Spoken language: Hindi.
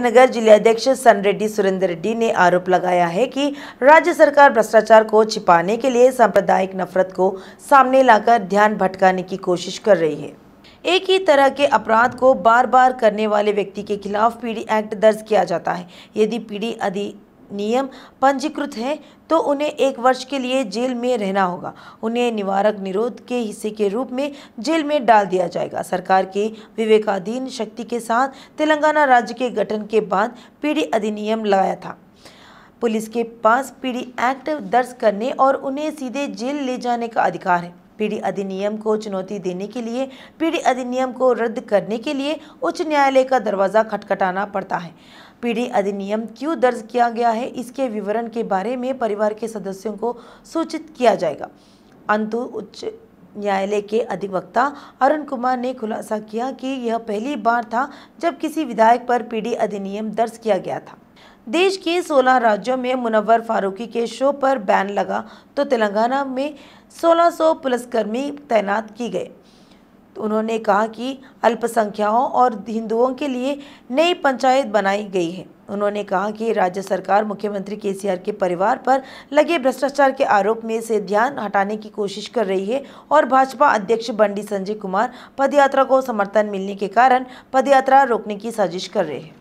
नगर जिलाध्यक्ष सन रेड्डी सुरेंद्र रेड्डी ने आरोप लगाया है कि राज्य सरकार भ्रष्टाचार को छिपाने के लिए सांप्रदायिक नफरत को सामने लाकर ध्यान भटकाने की कोशिश कर रही है एक ही तरह के अपराध को बार बार करने वाले व्यक्ति के खिलाफ पीडी एक्ट दर्ज किया जाता है यदि पीडी अधि नियम पंजीकृत हैं तो उन्हें एक वर्ष के लिए जेल में रहना होगा उन्हें निवारक निरोध के हिस्से के रूप में जेल में डाल दिया जाएगा सरकार के विवेकाधीन शक्ति के साथ तेलंगाना राज्य के गठन के बाद पीढ़ी अधिनियम लगाया था पुलिस के पास पीढ़ी एक्ट दर्ज करने और उन्हें सीधे जेल ले जाने का अधिकार है पीढ़ी अधिनियम को चुनौती देने के लिए पीढ़ी अधिनियम को रद्द करने के लिए उच्च न्यायालय का दरवाज़ा खटखटाना पड़ता है पीढ़ी अधिनियम क्यों दर्ज किया गया है इसके विवरण के बारे में परिवार के सदस्यों को सूचित किया जाएगा अंतु उच्च न्यायालय के अधिवक्ता अरुण कुमार ने खुलासा किया कि यह पहली बार था जब किसी विधायक पर पीढ़ी अधिनियम दर्ज किया गया था देश के 16 राज्यों में मुनव्वर फारूकी के शो पर बैन लगा तो तेलंगाना में 1600 पुलिसकर्मी तैनात की गए तो उन्होंने कहा कि अल्पसंख्याओं और हिंदुओं के लिए नई पंचायत बनाई गई है उन्होंने कहा कि राज्य सरकार मुख्यमंत्री केसीआर के परिवार पर लगे भ्रष्टाचार के आरोप में से ध्यान हटाने की कोशिश कर रही है और भाजपा अध्यक्ष बंडी संजय कुमार पदयात्रा को समर्थन मिलने के कारण पदयात्रा रोकने की साजिश कर रहे हैं